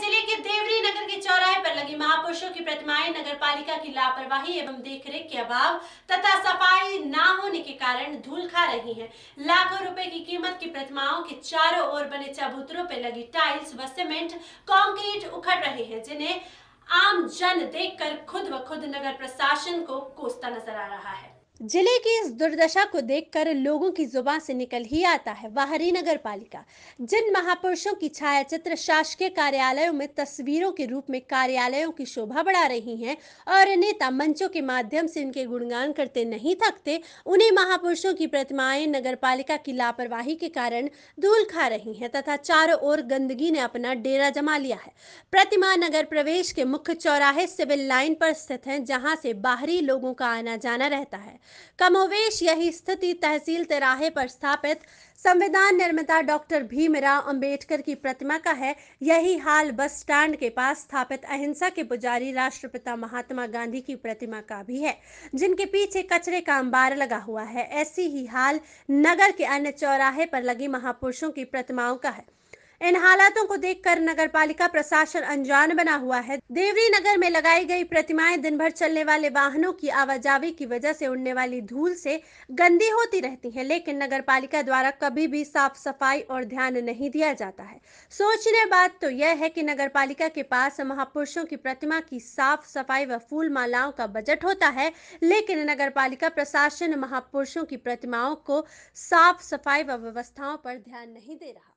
जिले के देवरी नगर के चौराहे पर लगी महापुरुषों की प्रतिमाएं नगर पालिका की लापरवाही एवं देखरेख के अभाव तथा सफाई न होने के कारण धूल खा रही हैं। लाखों रुपए की कीमत की प्रतिमाओं के चारों ओर बने चबूतरों पर लगी टाइल्स व सीमेंट कॉन्क्रीट उखड़ रहे हैं जिन्हें आम जन देख खुद व खुद नगर प्रशासन को कोसता नजर आ रहा है जिले की इस दुर्दशा को देखकर लोगों की जुबान से निकल ही आता है वाहरी नगर पालिका जिन महापुरुषों की छाया चित्र शासकीय कार्यालयों में तस्वीरों के रूप में कार्यालयों की शोभा बढ़ा रही हैं और नेता मंचों के माध्यम से उनके गुणगान करते नहीं थकते उन्हीं महापुरुषों की प्रतिमाएं नगर पालिका की लापरवाही के कारण धूल खा रही है तथा चारों ओर गंदगी ने अपना डेरा जमा लिया है प्रतिमा नगर प्रवेश के मुख्य चौराहे सिविल लाइन पर स्थित है जहाँ से बाहरी लोगों का आना जाना रहता है कमोवेश यही स्थिति तहसील तिराहे पर स्थापित संविधान निर्माता डॉक्टर भीमराव अंबेडकर की प्रतिमा का है यही हाल बस स्टैंड के पास स्थापित अहिंसा के पुजारी राष्ट्रपिता महात्मा गांधी की प्रतिमा का भी है जिनके पीछे कचरे का अंबार लगा हुआ है ऐसी ही हाल नगर के अन्य चौराहे पर लगी महापुरुषों की प्रतिमाओं का है इन हालातों को देखकर नगर पालिका प्रशासन अनजान बना हुआ है देवरी नगर में लगाई गई प्रतिमाएं दिन भर चलने वाले वाहनों की आवाजावी की वजह से उड़ने वाली धूल से गंदी होती रहती है लेकिन नगर पालिका द्वारा कभी भी साफ सफाई और ध्यान नहीं दिया जाता है सोचने बात तो यह है कि नगर पालिका के पास महापुरुषों की प्रतिमा की साफ सफाई व फूल मालाओं का बजट होता है लेकिन नगर पालिका प्रशासन महापुरुषों की प्रतिमाओं को साफ सफाई व व्यवस्थाओं पर ध्यान नहीं दे रहा